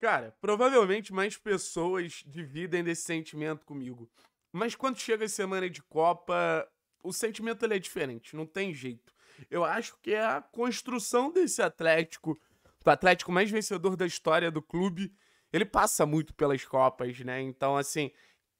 Cara, provavelmente mais pessoas dividem desse sentimento comigo. Mas quando chega a semana de Copa, o sentimento ele é diferente, não tem jeito. Eu acho que é a construção desse Atlético, do Atlético mais vencedor da história do clube, ele passa muito pelas Copas, né? Então, assim,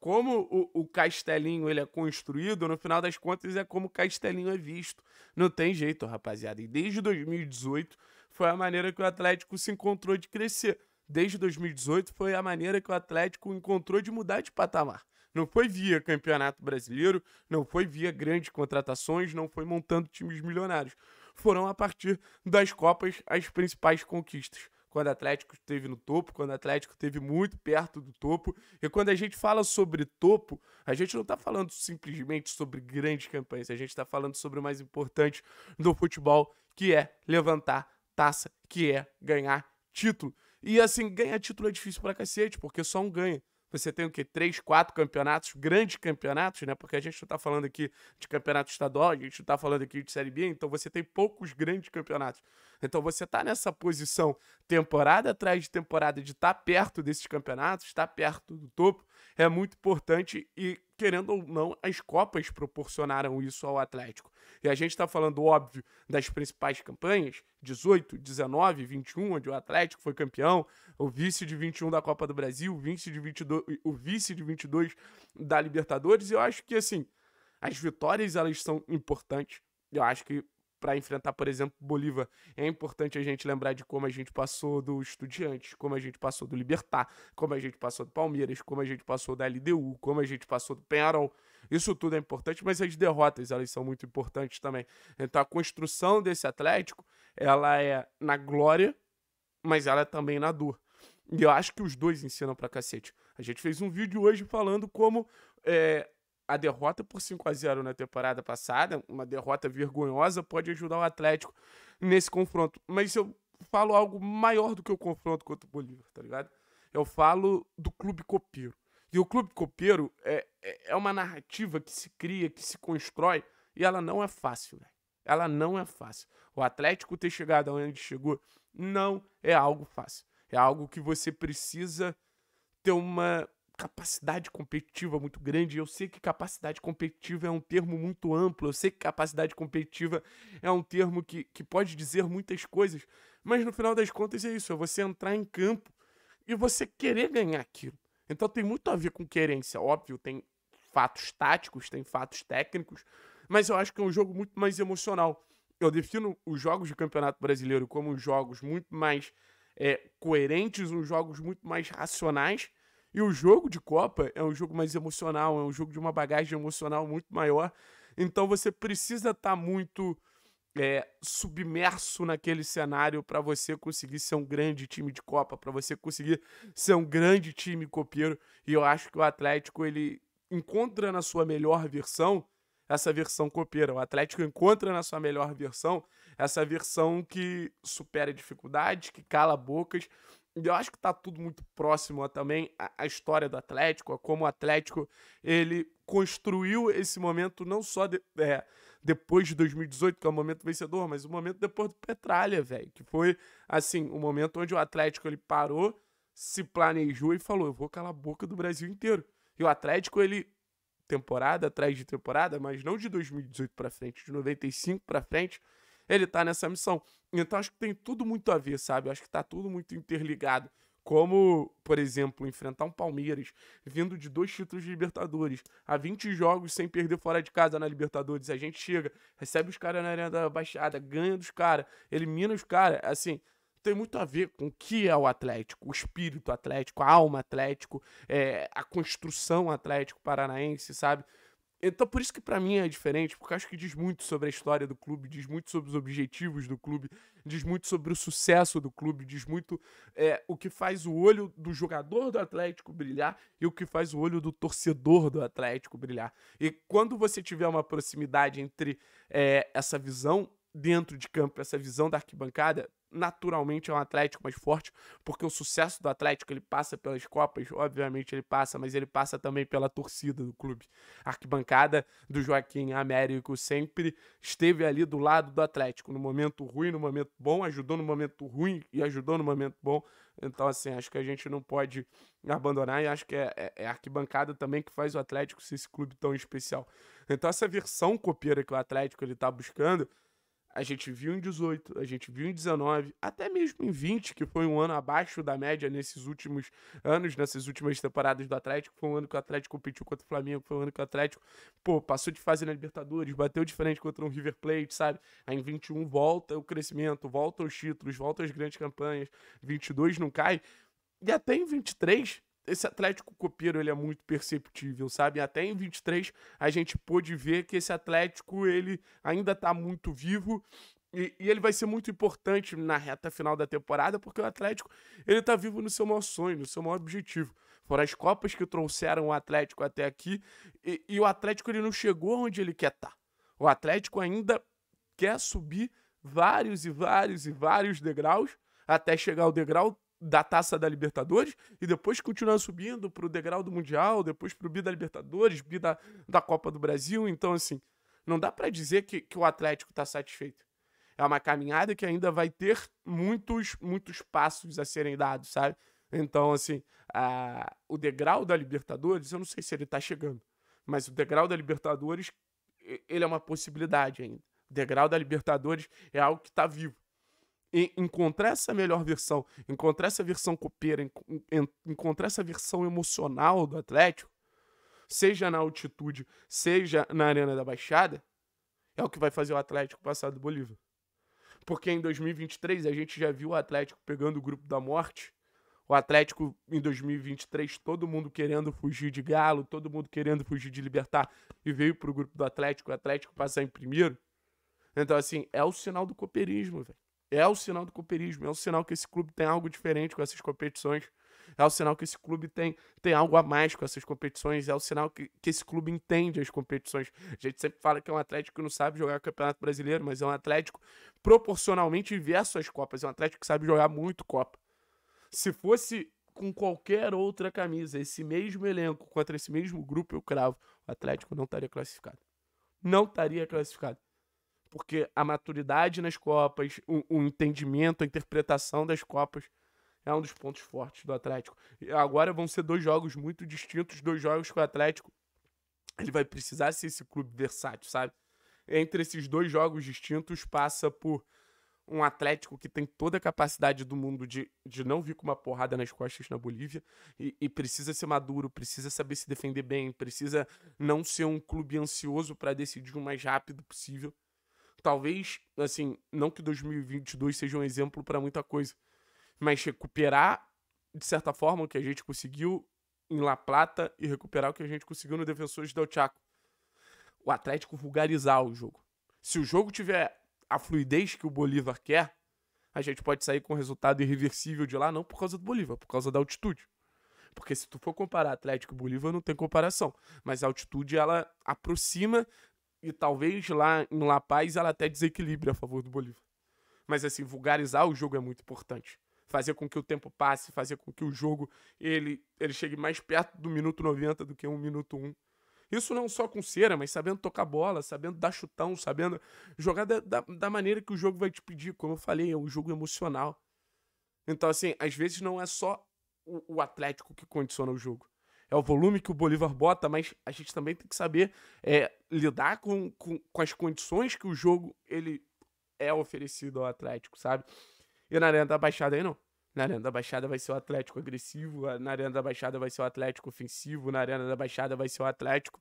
como o, o, castelinho ele é construído, no final das contas é como o castelinho é visto. Não tem jeito, rapaziada. E desde 2018 foi a maneira que o Atlético se encontrou de crescer desde 2018 foi a maneira que o Atlético encontrou de mudar de patamar. Não foi via Campeonato Brasileiro, não foi via grandes contratações, não foi montando times milionários. Foram a partir das Copas as principais conquistas. Quando o Atlético esteve no topo, quando o Atlético esteve muito perto do topo. E quando a gente fala sobre topo, a gente não está falando simplesmente sobre grandes campanhas, a gente está falando sobre o mais importante do futebol, que é levantar taça, que é ganhar título. E assim, ganhar título é difícil pra cacete, porque só um ganha. Você tem o quê? Três, quatro campeonatos, grandes campeonatos, né? Porque a gente não tá falando aqui de campeonato estadual, a gente não tá falando aqui de Série B, então você tem poucos grandes campeonatos. Então você tá nessa posição temporada atrás de temporada de estar tá perto desses campeonatos, estar tá perto do topo, é muito importante e querendo ou não, as Copas proporcionaram isso ao Atlético. E a gente está falando, óbvio, das principais campanhas, 18, 19, 21, onde o Atlético foi campeão, o vice de 21 da Copa do Brasil, o vice de 22, o vice de 22 da Libertadores, e eu acho que, assim, as vitórias, elas são importantes. Eu acho que para enfrentar, por exemplo, Bolívar, é importante a gente lembrar de como a gente passou do Estudiantes, como a gente passou do Libertar, como a gente passou do Palmeiras, como a gente passou da LDU, como a gente passou do Penarol Isso tudo é importante, mas as derrotas, elas são muito importantes também. Então a construção desse Atlético, ela é na glória, mas ela é também na dor. E eu acho que os dois ensinam para cacete. A gente fez um vídeo hoje falando como é, a derrota por 5 a 0 na temporada passada, uma derrota vergonhosa, pode ajudar o Atlético nesse confronto. Mas eu falo algo maior do que o confronto contra o Bolívar, tá ligado? Eu falo do clube copeiro. E o clube copeiro é, é, é uma narrativa que se cria, que se constrói, e ela não é fácil, né Ela não é fácil. O Atlético ter chegado onde chegou não é algo fácil. É algo que você precisa ter uma capacidade competitiva muito grande. Eu sei que capacidade competitiva é um termo muito amplo, eu sei que capacidade competitiva é um termo que, que pode dizer muitas coisas, mas no final das contas é isso: é você entrar em campo e você querer ganhar aquilo. Então tem muito a ver com querência, óbvio, tem fatos táticos, tem fatos técnicos, mas eu acho que é um jogo muito mais emocional. Eu defino os jogos de Campeonato Brasileiro como jogos muito mais é, coerentes, uns jogos muito mais racionais e o jogo de Copa é um jogo mais emocional, é um jogo de uma bagagem emocional muito maior. Então você precisa estar tá muito é, submerso naquele cenário para você conseguir ser um grande time de Copa, para você conseguir ser um grande time copeiro. E eu acho que o Atlético ele encontra na sua melhor versão essa versão copeira. O Atlético encontra na sua melhor versão essa versão que supera dificuldades, que cala bocas eu acho que tá tudo muito próximo a, também à história do Atlético, a como o Atlético ele construiu esse momento não só de, é, depois de 2018, que é o momento vencedor, mas o momento depois do Petralha, velho, que foi assim, o momento onde o Atlético ele parou, se planejou e falou: "Eu vou calar a boca do Brasil inteiro". E o Atlético ele temporada atrás de temporada, mas não de 2018 para frente, de 95 para frente, ele tá nessa missão. Então acho que tem tudo muito a ver, sabe? Acho que tá tudo muito interligado. Como, por exemplo, enfrentar um Palmeiras vindo de dois títulos de Libertadores, a 20 jogos sem perder fora de casa na Libertadores. A gente chega, recebe os caras na Arena da Baixada, ganha dos caras, elimina os caras. Assim, tem muito a ver com o que é o Atlético, o espírito atlético, a alma atlético, é, a construção atlético paranaense, sabe? Então, por isso que para mim é diferente, porque acho que diz muito sobre a história do clube, diz muito sobre os objetivos do clube, diz muito sobre o sucesso do clube, diz muito é, o que faz o olho do jogador do Atlético brilhar e o que faz o olho do torcedor do Atlético brilhar. E quando você tiver uma proximidade entre é, essa visão dentro de campo, essa visão da arquibancada, naturalmente é um Atlético mais forte, porque o sucesso do Atlético ele passa pelas Copas, obviamente ele passa, mas ele passa também pela torcida do clube. A arquibancada do Joaquim Américo sempre esteve ali do lado do Atlético, no momento ruim, no momento bom, ajudou no momento ruim e ajudou no momento bom. Então, assim, acho que a gente não pode abandonar e acho que é, é, é a arquibancada também que faz o Atlético ser esse clube tão especial. Então, essa versão copeira que o Atlético ele tá buscando a gente viu em 18, a gente viu em 19, até mesmo em 20, que foi um ano abaixo da média nesses últimos anos, nessas últimas temporadas do Atlético. Foi um ano que o Atlético competiu contra o Flamengo, foi um ano que o Atlético, pô, passou de fase na Libertadores, bateu de frente contra um River Plate, sabe? Aí em 21 volta o crescimento, volta os títulos, volta as grandes campanhas, 22 não cai. E até em 23, esse Atlético Copeiro ele é muito perceptível, sabe? Até em 23 a gente pôde ver que esse Atlético ele ainda está muito vivo e, e, ele vai ser muito importante na reta final da temporada porque o Atlético ele está vivo no seu maior sonho, no seu maior objetivo. Foram as copas que trouxeram o Atlético até aqui e, e o Atlético ele não chegou onde ele quer estar. Tá. O Atlético ainda quer subir vários e vários e vários degraus até chegar ao degrau da taça da Libertadores e depois continuar subindo para o degrau do Mundial, depois para o bi da Libertadores, bi da, da Copa do Brasil. Então, assim, não dá para dizer que, que o Atlético está satisfeito. É uma caminhada que ainda vai ter muitos, muitos passos a serem dados, sabe? Então, assim, a, o degrau da Libertadores, eu não sei se ele está chegando, mas o degrau da Libertadores, ele é uma possibilidade ainda. O degrau da Libertadores é algo que está vivo encontrar essa melhor versão, encontrar essa versão copeira, encontrar essa versão emocional do Atlético, seja na altitude, seja na Arena da Baixada, é o que vai fazer o Atlético passar do Bolívar. Porque em 2023 a gente já viu o Atlético pegando o grupo da morte. O Atlético em 2023, todo mundo querendo fugir de Galo, todo mundo querendo fugir de Libertar e veio pro grupo do Atlético, o Atlético passar em primeiro. Então assim, é o sinal do cooperismo, velho. É o sinal do cooperismo, é o sinal que esse clube tem algo diferente com essas competições, é o sinal que esse clube tem, tem algo a mais com essas competições, é o sinal que, que esse clube entende as competições. A gente sempre fala que é um Atlético que não sabe jogar o Campeonato Brasileiro, mas é um Atlético proporcionalmente inverso às Copas, é um Atlético que sabe jogar muito Copa. Se fosse com qualquer outra camisa, esse mesmo elenco, contra esse mesmo grupo, eu cravo, o Atlético não estaria classificado. Não estaria classificado porque a maturidade nas Copas, o, o, entendimento, a interpretação das Copas é um dos pontos fortes do Atlético. E agora vão ser dois jogos muito distintos, dois jogos que o Atlético ele vai precisar ser esse clube versátil, sabe? Entre esses dois jogos distintos passa por um Atlético que tem toda a capacidade do mundo de, de não vir com uma porrada nas costas na Bolívia e, e precisa ser maduro, precisa saber se defender bem, precisa não ser um clube ansioso para decidir o mais rápido possível talvez, assim, não que 2022 seja um exemplo para muita coisa, mas recuperar, de certa forma, o que a gente conseguiu em La Plata e recuperar o que a gente conseguiu no Defensores del Chaco. O Atlético vulgarizar o jogo. Se o jogo tiver a fluidez que o Bolívar quer, a gente pode sair com um resultado irreversível de lá, não por causa do Bolívar, por causa da altitude. Porque se tu for comparar Atlético e Bolívar, não tem comparação. Mas a altitude, ela aproxima e talvez lá em La Paz ela até desequilibre a favor do Bolívar. Mas assim, vulgarizar o jogo é muito importante. Fazer com que o tempo passe, fazer com que o jogo ele, ele chegue mais perto do minuto 90 do que um minuto 1. Isso não só com cera, mas sabendo tocar bola, sabendo dar chutão, sabendo jogar da, da, da maneira que o jogo vai te pedir. Como eu falei, é um jogo emocional. Então, assim, às vezes não é só o, o Atlético que condiciona o jogo é o volume que o Bolívar bota, mas a gente também tem que saber é, lidar com, com, com as condições que o jogo ele é oferecido ao Atlético, sabe? E na Arena da Baixada aí não. Na Arena da Baixada vai ser o Atlético agressivo, na Arena da Baixada vai ser o Atlético ofensivo, na Arena da Baixada vai ser o Atlético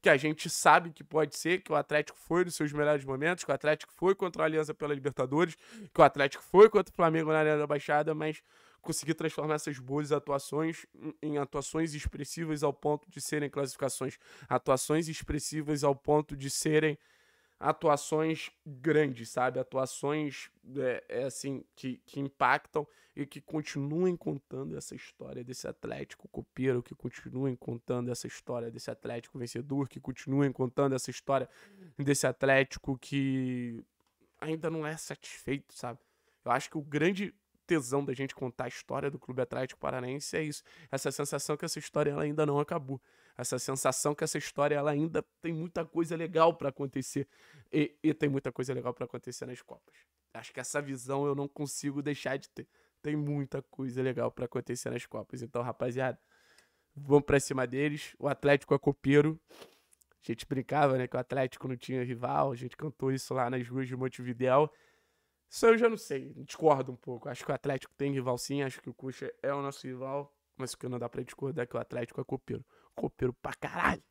que a gente sabe que pode ser, que o Atlético foi nos seus melhores momentos, que o Atlético foi contra a Aliança pela Libertadores, que o Atlético foi contra o Flamengo na Arena da Baixada, mas conseguir transformar essas boas atuações em atuações expressivas ao ponto de serem classificações, atuações expressivas ao ponto de serem atuações grandes, sabe? Atuações é, é assim que, que impactam e que continuem contando essa história desse Atlético copeiro, que continuem contando essa história desse Atlético vencedor, que continuem contando essa história desse Atlético que ainda não é satisfeito, sabe? Eu acho que o grande tesão da gente contar a história do Clube Atlético Paranense é isso. Essa sensação que essa história ela ainda não acabou. Essa sensação que essa história ela ainda tem muita coisa legal para acontecer. E, e, tem muita coisa legal para acontecer nas Copas. Acho que essa visão eu não consigo deixar de ter. Tem muita coisa legal para acontecer nas Copas. Então, rapaziada, vamos pra cima deles. O Atlético é copeiro. A gente brincava, né, que o Atlético não tinha rival. A gente cantou isso lá nas ruas de Montevideo. Isso eu já não sei, discordo um pouco. Acho que o Atlético tem rival sim, acho que o Cuxa é o nosso rival, mas o que não dá pra discordar é que o Atlético é copeiro. Copeiro pra caralho!